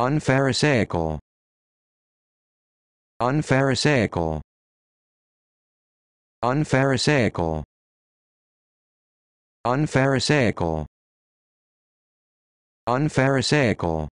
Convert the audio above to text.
unpharisaical unpharisaical unpharisaical unpharisaical unpharisaical